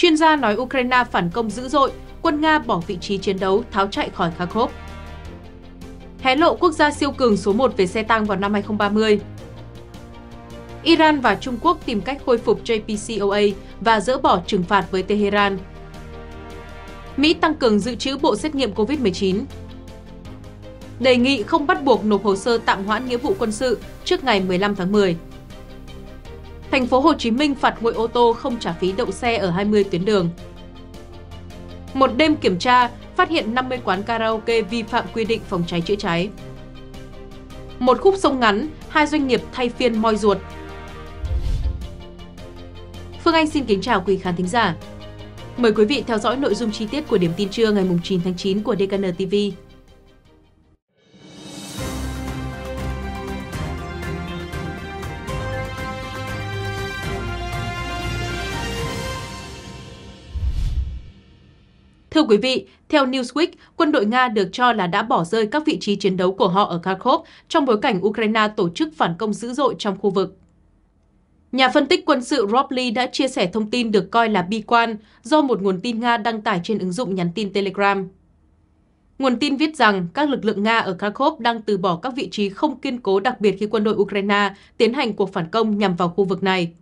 Chuyên gia nói Ukraine phản công dữ dội, quân Nga bỏ vị trí chiến đấu tháo chạy khỏi Kharkov. Hé lộ quốc gia siêu cường số 1 về xe tăng vào năm 2030 Iran và Trung Quốc tìm cách khôi phục JPCOA và dỡ bỏ trừng phạt với Tehran. Mỹ tăng cường dự trữ bộ xét nghiệm COVID-19 Đề nghị không bắt buộc nộp hồ sơ tạm hoãn nghĩa vụ quân sự trước ngày 15 tháng 10. Thành phố Hồ Chí Minh phạt nguội ô tô không trả phí đậu xe ở 20 tuyến đường. Một đêm kiểm tra, phát hiện 50 quán karaoke vi phạm quy định phòng cháy chữa cháy. Một khúc sông ngắn, hai doanh nghiệp thay phiên moi ruột. Phương Anh xin kính chào quý khán thính giả. Mời quý vị theo dõi nội dung chi tiết của điểm tin trưa ngày 9 tháng 9 của DKN TV. Thưa quý vị, theo Newsweek, quân đội Nga được cho là đã bỏ rơi các vị trí chiến đấu của họ ở Kharkov trong bối cảnh Ukraine tổ chức phản công dữ dội trong khu vực. Nhà phân tích quân sự Rob Lee đã chia sẻ thông tin được coi là bi quan do một nguồn tin Nga đăng tải trên ứng dụng nhắn tin Telegram. Nguồn tin viết rằng các lực lượng Nga ở Kharkov đang từ bỏ các vị trí không kiên cố đặc biệt khi quân đội Ukraine tiến hành cuộc phản công nhằm vào khu vực này.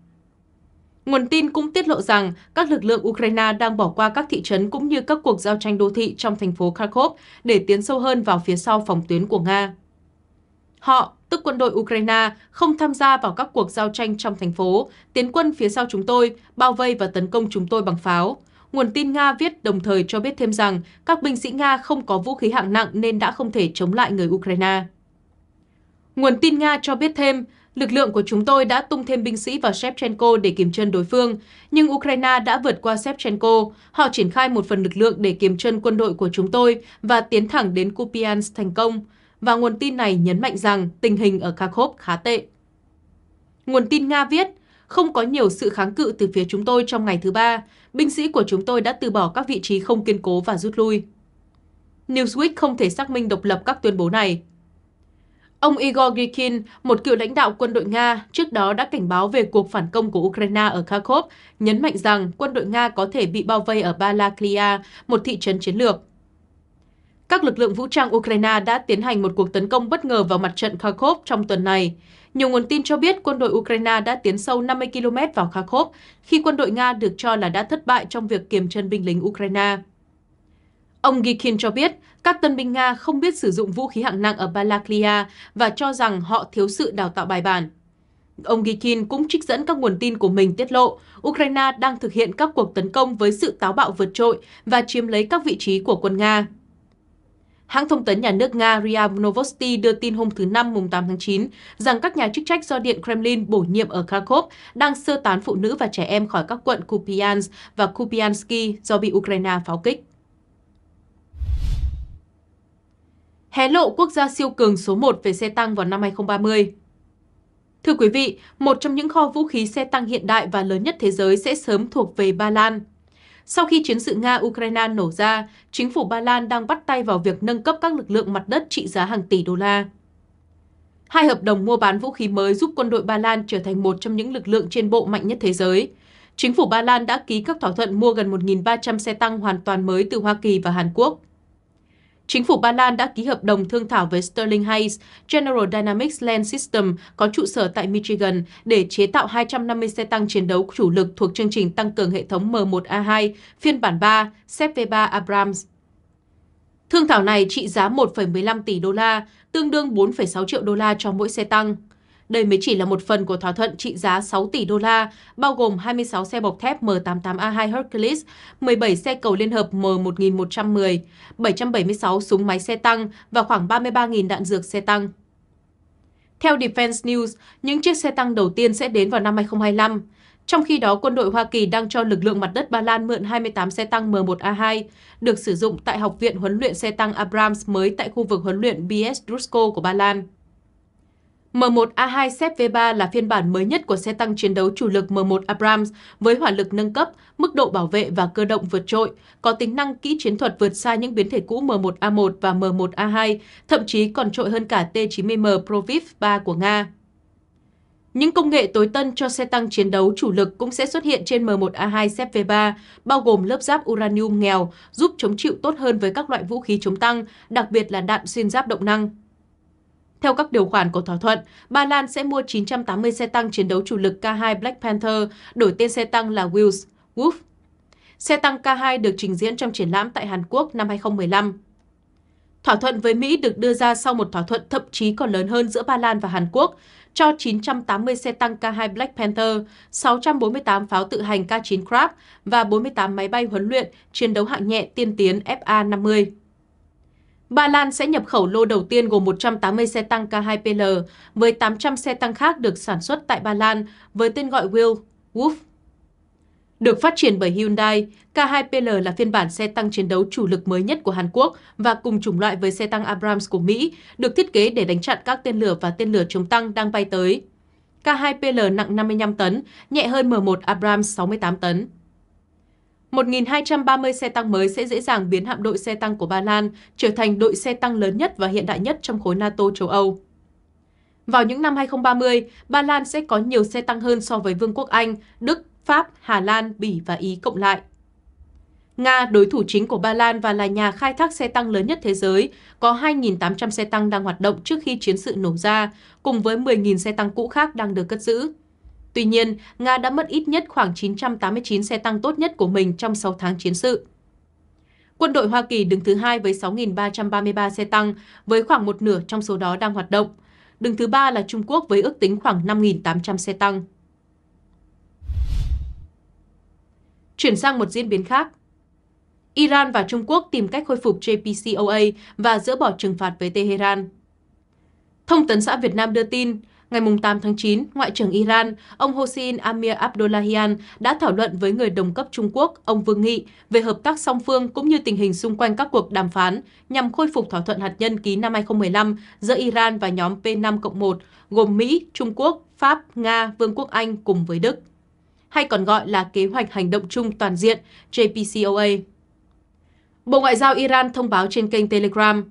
Nguồn tin cũng tiết lộ rằng các lực lượng Ukraine đang bỏ qua các thị trấn cũng như các cuộc giao tranh đô thị trong thành phố Kharkov để tiến sâu hơn vào phía sau phòng tuyến của Nga. Họ, tức quân đội Ukraine, không tham gia vào các cuộc giao tranh trong thành phố, tiến quân phía sau chúng tôi, bao vây và tấn công chúng tôi bằng pháo. Nguồn tin Nga viết đồng thời cho biết thêm rằng các binh sĩ Nga không có vũ khí hạng nặng nên đã không thể chống lại người Ukraine. Nguồn tin Nga cho biết thêm, Lực lượng của chúng tôi đã tung thêm binh sĩ vào Shevchenko để kiềm chân đối phương, nhưng Ukraine đã vượt qua Shevchenko. Họ triển khai một phần lực lượng để kiềm chân quân đội của chúng tôi và tiến thẳng đến Kupiansk thành công. Và nguồn tin này nhấn mạnh rằng tình hình ở Kharkov khá tệ. Nguồn tin Nga viết, không có nhiều sự kháng cự từ phía chúng tôi trong ngày thứ ba. Binh sĩ của chúng tôi đã từ bỏ các vị trí không kiên cố và rút lui. Newsweek không thể xác minh độc lập các tuyên bố này. Ông Igor Gikin, một cựu lãnh đạo quân đội Nga, trước đó đã cảnh báo về cuộc phản công của Ukraine ở Kharkov, nhấn mạnh rằng quân đội Nga có thể bị bao vây ở Balaklia, một thị trấn chiến lược. Các lực lượng vũ trang Ukraine đã tiến hành một cuộc tấn công bất ngờ vào mặt trận Kharkov trong tuần này. Nhiều nguồn tin cho biết quân đội Ukraine đã tiến sâu 50 km vào Kharkov, khi quân đội Nga được cho là đã thất bại trong việc kiềm chân binh lính Ukraine. Ông Gikin cho biết, các tân binh Nga không biết sử dụng vũ khí hạng nặng ở Balaklia và cho rằng họ thiếu sự đào tạo bài bản. Ông Gikin cũng trích dẫn các nguồn tin của mình tiết lộ, Ukraine đang thực hiện các cuộc tấn công với sự táo bạo vượt trội và chiếm lấy các vị trí của quân Nga. Hãng thông tấn nhà nước Nga RIA Novosti đưa tin hôm thứ Năm mùng 8 tháng 9 rằng các nhà chức trách do Điện Kremlin bổ nhiệm ở Kharkov đang sơ tán phụ nữ và trẻ em khỏi các quận Kupiansk và Kupiansky do bị Ukraine pháo kích. hé lộ quốc gia siêu cường số 1 về xe tăng vào năm 2030. Thưa quý vị, một trong những kho vũ khí xe tăng hiện đại và lớn nhất thế giới sẽ sớm thuộc về Ba Lan. Sau khi chiến sự Nga-Ukraine nổ ra, chính phủ Ba Lan đang bắt tay vào việc nâng cấp các lực lượng mặt đất trị giá hàng tỷ đô la. Hai hợp đồng mua bán vũ khí mới giúp quân đội Ba Lan trở thành một trong những lực lượng trên bộ mạnh nhất thế giới. Chính phủ Ba Lan đã ký các thỏa thuận mua gần 1.300 xe tăng hoàn toàn mới từ Hoa Kỳ và Hàn Quốc. Chính phủ Ba Lan đã ký hợp đồng thương thảo với Sterling Heights General Dynamics Land System có trụ sở tại Michigan để chế tạo 250 xe tăng chiến đấu chủ lực thuộc chương trình tăng cường hệ thống M1A2, phiên bản 3, xếp V3 Abrams. Thương thảo này trị giá 1,15 tỷ đô la, tương đương 4,6 triệu đô la cho mỗi xe tăng. Đây mới chỉ là một phần của thỏa thuận trị giá 6 tỷ đô la, bao gồm 26 xe bọc thép M88A2 Hercules, 17 xe cầu liên hợp M1110, 776 súng máy xe tăng và khoảng 33.000 đạn dược xe tăng. Theo Defense News, những chiếc xe tăng đầu tiên sẽ đến vào năm 2025. Trong khi đó, quân đội Hoa Kỳ đang cho lực lượng mặt đất Ba Lan mượn 28 xe tăng M1A2 được sử dụng tại Học viện Huấn luyện xe tăng Abrams mới tại khu vực huấn luyện BS Drusko của Ba Lan. M1A2 xếp V3 là phiên bản mới nhất của xe tăng chiến đấu chủ lực M1 Abrams với hỏa lực nâng cấp, mức độ bảo vệ và cơ động vượt trội, có tính năng kỹ chiến thuật vượt xa những biến thể cũ M1A1 và M1A2, thậm chí còn trội hơn cả T-90M Proviv 3 của Nga. Những công nghệ tối tân cho xe tăng chiến đấu chủ lực cũng sẽ xuất hiện trên M1A2 xếp V3, bao gồm lớp giáp uranium nghèo, giúp chống chịu tốt hơn với các loại vũ khí chống tăng, đặc biệt là đạn xuyên giáp động năng. Theo các điều khoản của thỏa thuận, Ba Lan sẽ mua 980 xe tăng chiến đấu chủ lực K2 Black Panther, đổi tên xe tăng là Wills, Wolf. Xe tăng K2 được trình diễn trong triển lãm tại Hàn Quốc năm 2015. Thỏa thuận với Mỹ được đưa ra sau một thỏa thuận thậm chí còn lớn hơn giữa Ba Lan và Hàn Quốc cho 980 xe tăng K2 Black Panther, 648 pháo tự hành K9 Crab và 48 máy bay huấn luyện chiến đấu hạng nhẹ tiên tiến FA-50. Ba Lan sẽ nhập khẩu lô đầu tiên gồm 180 xe tăng K2PL với 800 xe tăng khác được sản xuất tại Ba Lan với tên gọi Will Wolf. Được phát triển bởi Hyundai, K2PL là phiên bản xe tăng chiến đấu chủ lực mới nhất của Hàn Quốc và cùng chủng loại với xe tăng Abrams của Mỹ, được thiết kế để đánh chặn các tên lửa và tên lửa chống tăng đang bay tới. K2PL nặng 55 tấn, nhẹ hơn M1 Abrams 68 tấn. 1.230 xe tăng mới sẽ dễ dàng biến hạm đội xe tăng của Ba Lan trở thành đội xe tăng lớn nhất và hiện đại nhất trong khối NATO châu Âu. Vào những năm 2030, Ba Lan sẽ có nhiều xe tăng hơn so với Vương quốc Anh, Đức, Pháp, Hà Lan, Bỉ và Ý cộng lại. Nga, đối thủ chính của Ba Lan và là nhà khai thác xe tăng lớn nhất thế giới, có 2.800 xe tăng đang hoạt động trước khi chiến sự nổ ra, cùng với 10.000 xe tăng cũ khác đang được cất giữ. Tuy nhiên, Nga đã mất ít nhất khoảng 989 xe tăng tốt nhất của mình trong 6 tháng chiến sự. Quân đội Hoa Kỳ đứng thứ hai với 6.333 xe tăng, với khoảng một nửa trong số đó đang hoạt động. Đứng thứ ba là Trung Quốc với ước tính khoảng 5.800 xe tăng. Chuyển sang một diễn biến khác. Iran và Trung Quốc tìm cách khôi phục JPCOA và dỡ bỏ trừng phạt với Tehran. Thông tấn xã Việt Nam đưa tin, Ngày 8 tháng 9, Ngoại trưởng Iran, ông Hossein Amir Abdullahian đã thảo luận với người đồng cấp Trung Quốc, ông Vương Nghị, về hợp tác song phương cũng như tình hình xung quanh các cuộc đàm phán nhằm khôi phục thỏa thuận hạt nhân ký năm 2015 giữa Iran và nhóm P5-1, gồm Mỹ, Trung Quốc, Pháp, Nga, Vương quốc Anh cùng với Đức hay còn gọi là Kế hoạch Hành động chung toàn diện JPCOA. Bộ Ngoại giao Iran thông báo trên kênh Telegram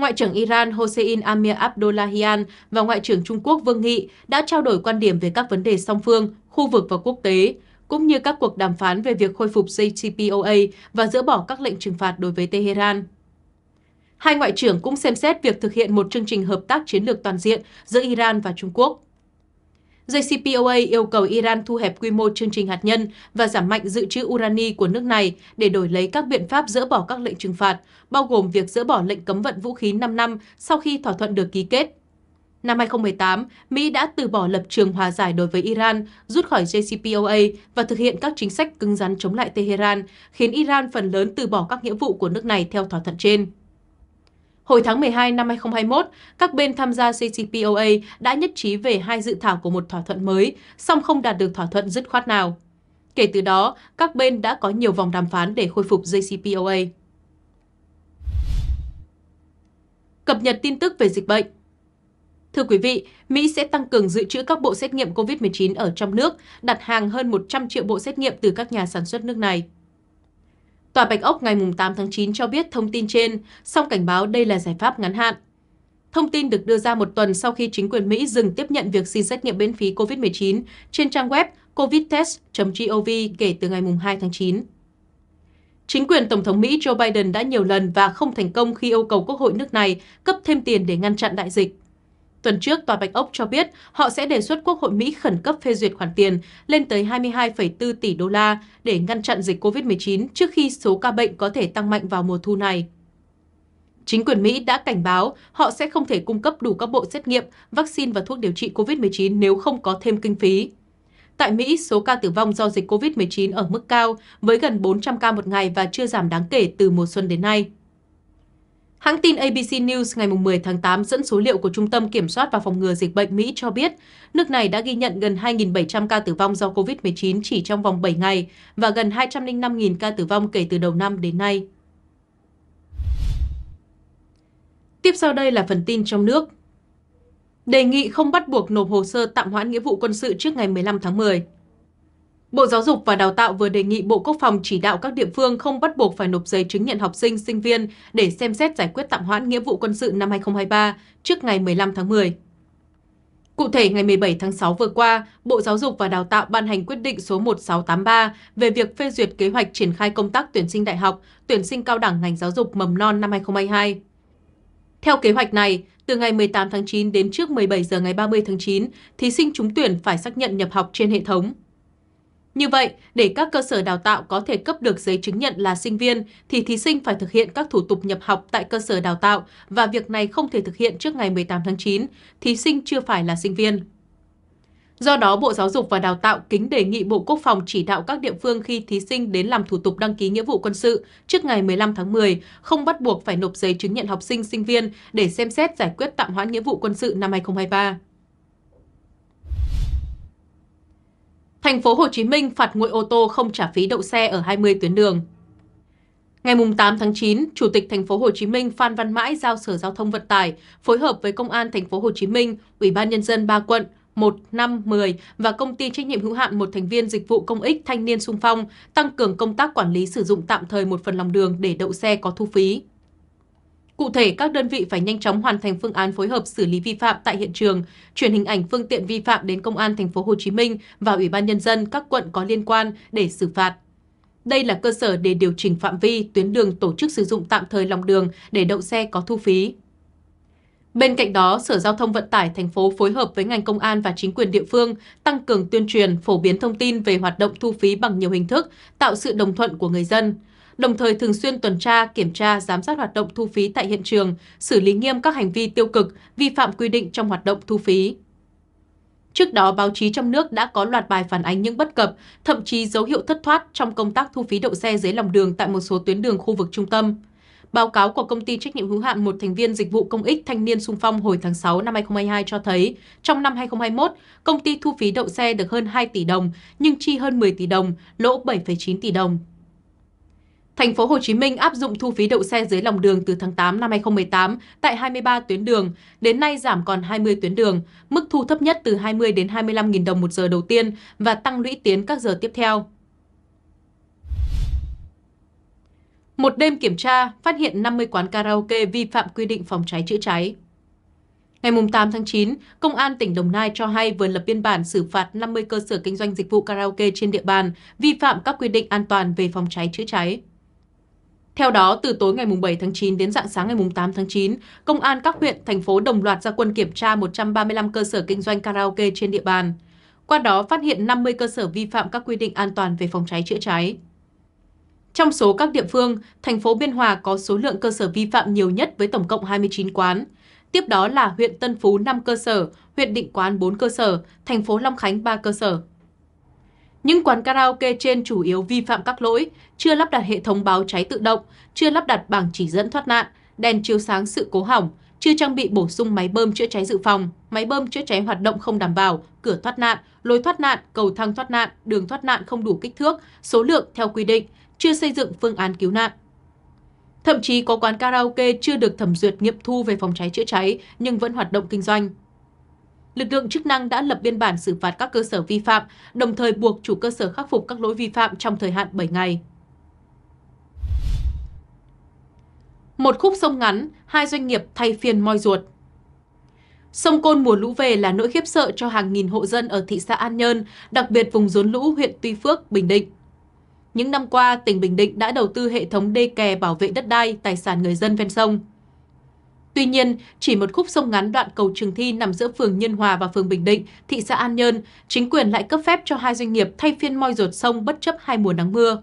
Ngoại trưởng Iran Hossein Amir Abdullahian và Ngoại trưởng Trung Quốc Vương Nghị đã trao đổi quan điểm về các vấn đề song phương, khu vực và quốc tế, cũng như các cuộc đàm phán về việc khôi phục JCPOA và dỡ bỏ các lệnh trừng phạt đối với Tehran. Hai ngoại trưởng cũng xem xét việc thực hiện một chương trình hợp tác chiến lược toàn diện giữa Iran và Trung Quốc jcpoa yêu cầu iran thu hẹp quy mô chương trình hạt nhân và giảm mạnh dự trữ urani của nước này để đổi lấy các biện pháp dỡ bỏ các lệnh trừng phạt, bao gồm việc dỡ bỏ lệnh cấm vận vũ khí 5 năm sau khi thỏa thuận được ký kết. Năm 2018, Mỹ đã từ bỏ lập trường hòa giải đối với Iran, rút khỏi JCPOA và thực hiện các chính sách cứng rắn chống lại Tehran, khiến Iran phần lớn từ bỏ các nghĩa vụ của nước này theo thỏa thuận trên. Hồi tháng 12 năm 2021, các bên tham gia JCPOA đã nhất trí về hai dự thảo của một thỏa thuận mới, song không đạt được thỏa thuận dứt khoát nào. Kể từ đó, các bên đã có nhiều vòng đàm phán để khôi phục JCPOA. Cập nhật tin tức về dịch bệnh Thưa quý vị, Mỹ sẽ tăng cường dự trữ các bộ xét nghiệm COVID-19 ở trong nước, đặt hàng hơn 100 triệu bộ xét nghiệm từ các nhà sản xuất nước này. Tòa Bạch Ốc ngày 8 tháng 9 cho biết thông tin trên, song cảnh báo đây là giải pháp ngắn hạn. Thông tin được đưa ra một tuần sau khi chính quyền Mỹ dừng tiếp nhận việc xin xét nghiệm miễn phí COVID-19 trên trang web covidtest.gov kể từ ngày 2 tháng 9. Chính quyền Tổng thống Mỹ Joe Biden đã nhiều lần và không thành công khi yêu cầu Quốc hội nước này cấp thêm tiền để ngăn chặn đại dịch. Tuần trước, Tòa Bạch Ốc cho biết họ sẽ đề xuất Quốc hội Mỹ khẩn cấp phê duyệt khoản tiền lên tới 22,4 tỷ đô la để ngăn chặn dịch COVID-19 trước khi số ca bệnh có thể tăng mạnh vào mùa thu này. Chính quyền Mỹ đã cảnh báo họ sẽ không thể cung cấp đủ các bộ xét nghiệm, vaccine và thuốc điều trị COVID-19 nếu không có thêm kinh phí. Tại Mỹ, số ca tử vong do dịch COVID-19 ở mức cao với gần 400 ca một ngày và chưa giảm đáng kể từ mùa xuân đến nay. Hãng tin ABC News ngày 10 tháng 8 dẫn số liệu của Trung tâm Kiểm soát và Phòng ngừa Dịch bệnh Mỹ cho biết, nước này đã ghi nhận gần 2.700 ca tử vong do COVID-19 chỉ trong vòng 7 ngày và gần 205.000 ca tử vong kể từ đầu năm đến nay. Tiếp sau đây là phần tin trong nước. Đề nghị không bắt buộc nộp hồ sơ tạm hoãn nghĩa vụ quân sự trước ngày 15 tháng 10. Bộ Giáo dục và Đào tạo vừa đề nghị Bộ Quốc phòng chỉ đạo các địa phương không bắt buộc phải nộp giấy chứng nhận học sinh, sinh viên để xem xét giải quyết tạm hoãn nghĩa vụ quân sự năm 2023 trước ngày 15 tháng 10. Cụ thể, ngày 17 tháng 6 vừa qua, Bộ Giáo dục và Đào tạo ban hành quyết định số 1683 về việc phê duyệt kế hoạch triển khai công tác tuyển sinh đại học, tuyển sinh cao đẳng ngành giáo dục mầm non năm 2022. Theo kế hoạch này, từ ngày 18 tháng 9 đến trước 17 giờ ngày 30 tháng 9, thí sinh trúng tuyển phải xác nhận nhập học trên hệ thống. Như vậy, để các cơ sở đào tạo có thể cấp được giấy chứng nhận là sinh viên, thì thí sinh phải thực hiện các thủ tục nhập học tại cơ sở đào tạo và việc này không thể thực hiện trước ngày 18 tháng 9. Thí sinh chưa phải là sinh viên. Do đó, Bộ Giáo dục và Đào tạo kính đề nghị Bộ Quốc phòng chỉ đạo các địa phương khi thí sinh đến làm thủ tục đăng ký nghĩa vụ quân sự trước ngày 15 tháng 10, không bắt buộc phải nộp giấy chứng nhận học sinh sinh viên để xem xét giải quyết tạm hoãn nghĩa vụ quân sự năm 2023. Thành phố Hồ Chí Minh phạt nguội ô tô không trả phí đậu xe ở 20 tuyến đường. Ngày 8 tháng 9, Chủ tịch Thành phố Hồ Chí Minh Phan Văn Mãi giao Sở Giao thông Vận tải phối hợp với Công an Thành phố Hồ Chí Minh, Ủy ban nhân dân ba quận 1, 5, 10 và công ty trách nhiệm hữu hạn một thành viên dịch vụ công ích thanh niên sung phong tăng cường công tác quản lý sử dụng tạm thời một phần lòng đường để đậu xe có thu phí. Cụ thể, các đơn vị phải nhanh chóng hoàn thành phương án phối hợp xử lý vi phạm tại hiện trường, chuyển hình ảnh phương tiện vi phạm đến Công an thành phố Hồ Chí Minh và Ủy ban nhân dân các quận có liên quan để xử phạt. Đây là cơ sở để điều chỉnh phạm vi tuyến đường tổ chức sử dụng tạm thời lòng đường để đậu xe có thu phí. Bên cạnh đó, Sở Giao thông Vận tải thành phố phối hợp với ngành công an và chính quyền địa phương tăng cường tuyên truyền, phổ biến thông tin về hoạt động thu phí bằng nhiều hình thức, tạo sự đồng thuận của người dân đồng thời thường xuyên tuần tra, kiểm tra, giám sát hoạt động thu phí tại hiện trường, xử lý nghiêm các hành vi tiêu cực, vi phạm quy định trong hoạt động thu phí. Trước đó, báo chí trong nước đã có loạt bài phản ánh những bất cập, thậm chí dấu hiệu thất thoát trong công tác thu phí đậu xe dưới lòng đường tại một số tuyến đường khu vực trung tâm. Báo cáo của công ty trách nhiệm hữu hạn một thành viên dịch vụ công ích thanh niên sung phong hồi tháng 6 năm 2022 cho thấy, trong năm 2021, công ty thu phí đậu xe được hơn 2 tỷ đồng, nhưng chi hơn 10 tỷ đồng, lỗ 7,9 tỷ đồng. Thành phố Hồ Chí Minh áp dụng thu phí đậu xe dưới lòng đường từ tháng 8 năm 2018 tại 23 tuyến đường, đến nay giảm còn 20 tuyến đường, mức thu thấp nhất từ 20 đến 25.000 đồng một giờ đầu tiên và tăng lũy tiến các giờ tiếp theo. Một đêm kiểm tra, phát hiện 50 quán karaoke vi phạm quy định phòng cháy chữa cháy. Ngày 8 tháng 9, Công an tỉnh Đồng Nai cho hay vừa lập biên bản xử phạt 50 cơ sở kinh doanh dịch vụ karaoke trên địa bàn vi phạm các quy định an toàn về phòng cháy chữa cháy. Theo đó, từ tối ngày 7 tháng 9 đến dạng sáng ngày 8 tháng 9, Công an các huyện, thành phố đồng loạt ra quân kiểm tra 135 cơ sở kinh doanh karaoke trên địa bàn. Qua đó phát hiện 50 cơ sở vi phạm các quy định an toàn về phòng cháy chữa cháy. Trong số các địa phương, thành phố Biên Hòa có số lượng cơ sở vi phạm nhiều nhất với tổng cộng 29 quán. Tiếp đó là huyện Tân Phú 5 cơ sở, huyện Định Quán 4 cơ sở, thành phố Long Khánh 3 cơ sở. Những quán karaoke trên chủ yếu vi phạm các lỗi, chưa lắp đặt hệ thống báo cháy tự động, chưa lắp đặt bảng chỉ dẫn thoát nạn, đèn chiếu sáng sự cố hỏng, chưa trang bị bổ sung máy bơm chữa cháy dự phòng, máy bơm chữa cháy hoạt động không đảm bảo, cửa thoát nạn, lối thoát nạn, cầu thang thoát nạn, đường thoát nạn không đủ kích thước, số lượng theo quy định, chưa xây dựng phương án cứu nạn. Thậm chí có quán karaoke chưa được thẩm duyệt nghiệm thu về phòng cháy chữa cháy nhưng vẫn hoạt động kinh doanh. Lực lượng chức năng đã lập biên bản xử phạt các cơ sở vi phạm, đồng thời buộc chủ cơ sở khắc phục các lỗi vi phạm trong thời hạn 7 ngày. Một khúc sông ngắn, hai doanh nghiệp thay phiên moi ruột. Sông Côn mùa lũ về là nỗi khiếp sợ cho hàng nghìn hộ dân ở thị xã An Nhơn, đặc biệt vùng rốn lũ huyện Tuy Phước, Bình Định. Những năm qua, tỉnh Bình Định đã đầu tư hệ thống đê kè bảo vệ đất đai, tài sản người dân ven sông. Tuy nhiên, chỉ một khúc sông ngắn đoạn cầu Trường Thi nằm giữa phường Nhân Hòa và phường Bình Định, thị xã An Nhơn, chính quyền lại cấp phép cho hai doanh nghiệp thay phiên moi ruột sông bất chấp hai mùa nắng mưa.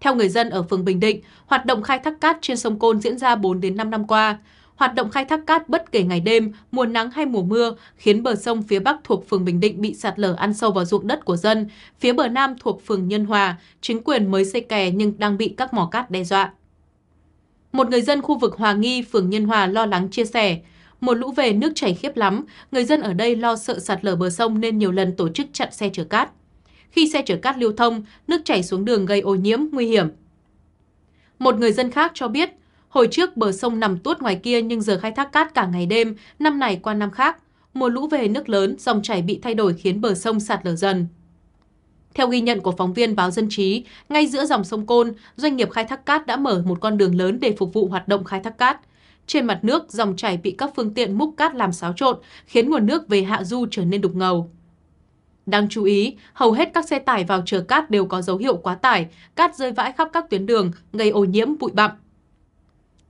Theo người dân ở phường Bình Định, hoạt động khai thác cát trên sông Côn diễn ra 4 đến 5 năm qua. Hoạt động khai thác cát bất kể ngày đêm, mùa nắng hay mùa mưa khiến bờ sông phía Bắc thuộc phường Bình Định bị sạt lở ăn sâu vào ruộng đất của dân, phía bờ Nam thuộc phường Nhân Hòa, chính quyền mới xây kè nhưng đang bị các mỏ cát đe dọa. Một người dân khu vực Hòa Nghi, phường Nhân Hòa lo lắng chia sẻ, một lũ về nước chảy khiếp lắm, người dân ở đây lo sợ sạt lở bờ sông nên nhiều lần tổ chức chặn xe chở cát. Khi xe chở cát lưu thông, nước chảy xuống đường gây ô nhiễm, nguy hiểm. Một người dân khác cho biết, hồi trước bờ sông nằm tuốt ngoài kia nhưng giờ khai thác cát cả ngày đêm, năm này qua năm khác. Mùa lũ về nước lớn, dòng chảy bị thay đổi khiến bờ sông sạt lở dần. Theo ghi nhận của phóng viên báo Dân trí, ngay giữa dòng sông Côn, doanh nghiệp khai thác cát đã mở một con đường lớn để phục vụ hoạt động khai thác cát. Trên mặt nước, dòng chảy bị các phương tiện múc cát làm xáo trộn, khiến nguồn nước về hạ du trở nên đục ngầu. Đáng chú ý, hầu hết các xe tải vào chở cát đều có dấu hiệu quá tải, cát rơi vãi khắp các tuyến đường, gây ô nhiễm bụi bặm.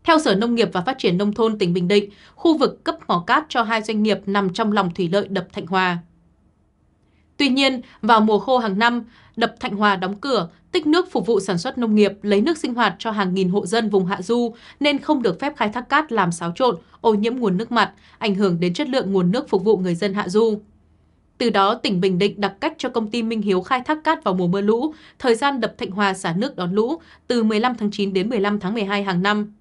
Theo Sở Nông nghiệp và Phát triển Nông thôn tỉnh Bình Định, khu vực cấp mỏ cát cho hai doanh nghiệp nằm trong lòng thủy lợi đập Thạnh Hòa. Tuy nhiên, vào mùa khô hàng năm, đập Thạnh Hòa đóng cửa, tích nước phục vụ sản xuất nông nghiệp, lấy nước sinh hoạt cho hàng nghìn hộ dân vùng hạ du nên không được phép khai thác cát làm xáo trộn, ô nhiễm nguồn nước mặt, ảnh hưởng đến chất lượng nguồn nước phục vụ người dân hạ du. Từ đó, tỉnh Bình Định đặt cách cho công ty Minh Hiếu khai thác cát vào mùa mưa lũ, thời gian đập Thạnh Hòa xả nước đón lũ từ 15 tháng 9 đến 15 tháng 12 hàng năm.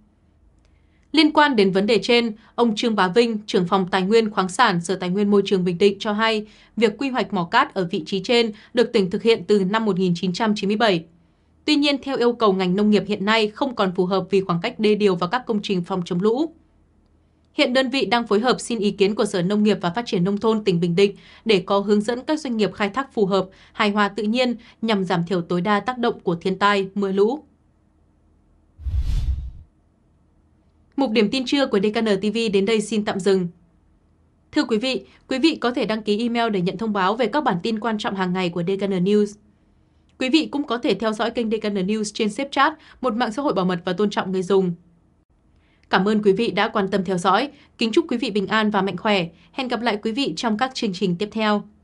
Liên quan đến vấn đề trên, ông Trương Bá Vinh, trưởng phòng Tài nguyên khoáng sản Sở Tài nguyên Môi trường Bình Định cho hay, việc quy hoạch mỏ cát ở vị trí trên được tỉnh thực hiện từ năm 1997. Tuy nhiên, theo yêu cầu ngành nông nghiệp hiện nay không còn phù hợp vì khoảng cách đê điều và các công trình phòng chống lũ. Hiện đơn vị đang phối hợp xin ý kiến của Sở Nông nghiệp và Phát triển Nông thôn tỉnh Bình Định để có hướng dẫn các doanh nghiệp khai thác phù hợp, hài hòa tự nhiên nhằm giảm thiểu tối đa tác động của thiên tai, mưa lũ. Mục điểm tin trưa của DKN TV đến đây xin tạm dừng. Thưa quý vị, quý vị có thể đăng ký email để nhận thông báo về các bản tin quan trọng hàng ngày của DKN News. Quý vị cũng có thể theo dõi kênh DKN News trên SafeChat, một mạng xã hội bảo mật và tôn trọng người dùng. Cảm ơn quý vị đã quan tâm theo dõi. Kính chúc quý vị bình an và mạnh khỏe. Hẹn gặp lại quý vị trong các chương trình tiếp theo.